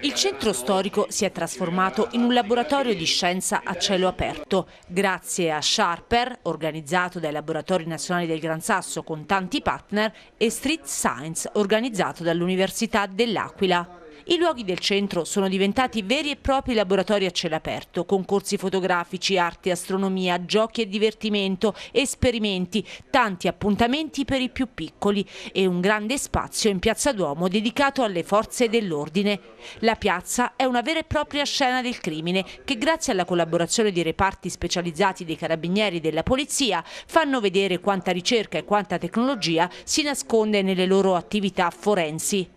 Il centro storico si è trasformato in un laboratorio di scienza a cielo aperto. Grazie a Sharper, organizzato dai laboratori nazionali del Gran Sasso con tanti partner, e Street Science, organizzato dall'Università dell'Aquila. I luoghi del centro sono diventati veri e propri laboratori a cielo aperto, con corsi fotografici, arte, astronomia, giochi e divertimento, esperimenti, tanti appuntamenti per i più piccoli e un grande spazio in Piazza Duomo dedicato alle forze dell'ordine. La piazza è una vera e propria scena del crimine che grazie alla collaborazione di reparti specializzati dei carabinieri e della polizia fanno vedere quanta ricerca e quanta tecnologia si nasconde nelle loro attività forensi.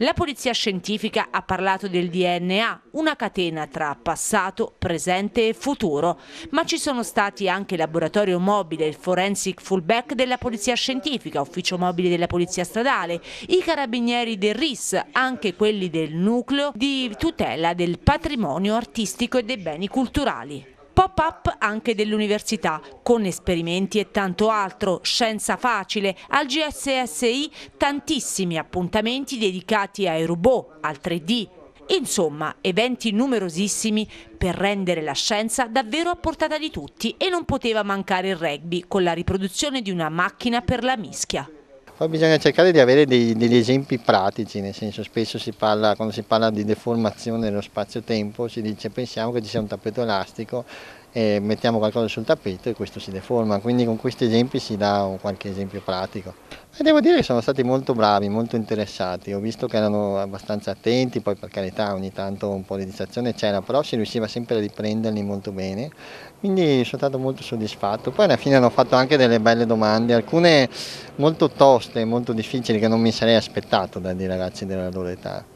La polizia scientifica ha parlato del DNA, una catena tra passato, presente e futuro, ma ci sono stati anche il laboratorio mobile, il forensic fullback della polizia scientifica, ufficio mobile della polizia stradale, i carabinieri del RIS, anche quelli del nucleo di tutela del patrimonio artistico e dei beni culturali pop-up anche dell'università, con esperimenti e tanto altro, scienza facile, al GSSI tantissimi appuntamenti dedicati ai robot, al 3D, Insomma, eventi numerosissimi per rendere la scienza davvero a portata di tutti e non poteva mancare il rugby con la riproduzione di una macchina per la mischia. Poi bisogna cercare di avere dei, degli esempi pratici, nel senso spesso si parla, quando si parla di deformazione dello spazio-tempo si dice pensiamo che ci sia un tappeto elastico e mettiamo qualcosa sul tappeto e questo si deforma, quindi con questi esempi si dà un qualche esempio pratico. E devo dire che sono stati molto bravi, molto interessati, ho visto che erano abbastanza attenti, poi per carità ogni tanto un po' di distrazione c'era, però si riusciva sempre a riprenderli molto bene, quindi sono stato molto soddisfatto. Poi alla fine hanno fatto anche delle belle domande, alcune molto toste, molto difficili che non mi sarei aspettato da dei ragazzi della loro età.